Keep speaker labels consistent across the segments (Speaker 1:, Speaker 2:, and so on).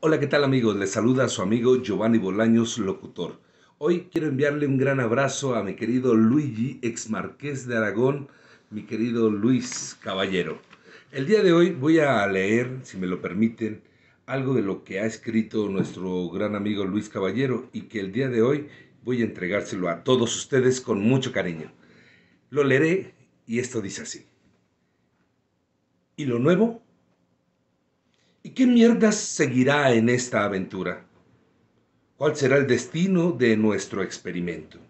Speaker 1: Hola, ¿qué tal amigos? Les saluda a su amigo Giovanni Bolaños, locutor. Hoy quiero enviarle un gran abrazo a mi querido Luigi, ex marqués de Aragón, mi querido Luis Caballero. El día de hoy voy a leer, si me lo permiten, algo de lo que ha escrito nuestro gran amigo Luis Caballero y que el día de hoy voy a entregárselo a todos ustedes con mucho cariño. Lo leeré y esto dice así. Y lo nuevo ¿Qué mierdas seguirá en esta aventura? ¿Cuál será el destino de nuestro experimento?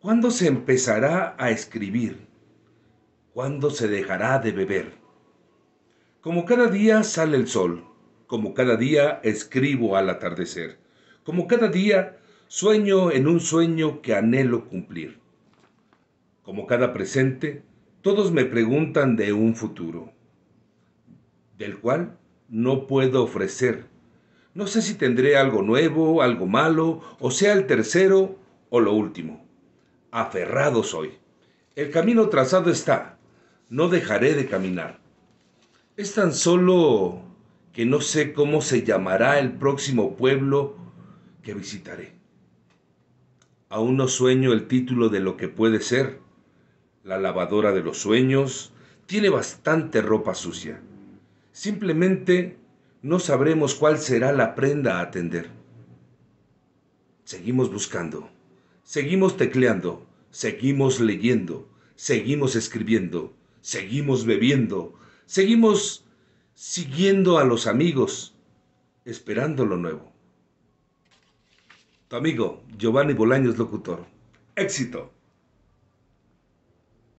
Speaker 1: ¿Cuándo se empezará a escribir? ¿Cuándo se dejará de beber? Como cada día sale el sol, como cada día escribo al atardecer, como cada día sueño en un sueño que anhelo cumplir. Como cada presente, todos me preguntan de un futuro, del cual no puedo ofrecer. No sé si tendré algo nuevo, algo malo, o sea el tercero o lo último. Aferrado soy. El camino trazado está. No dejaré de caminar. Es tan solo que no sé cómo se llamará el próximo pueblo que visitaré. Aún no sueño el título de lo que puede ser. La lavadora de los sueños tiene bastante ropa sucia. Simplemente no sabremos cuál será la prenda a atender. Seguimos buscando, seguimos tecleando, seguimos leyendo, seguimos escribiendo, seguimos bebiendo, seguimos siguiendo a los amigos, esperando lo nuevo. Tu amigo Giovanni Bolaños, locutor. Éxito.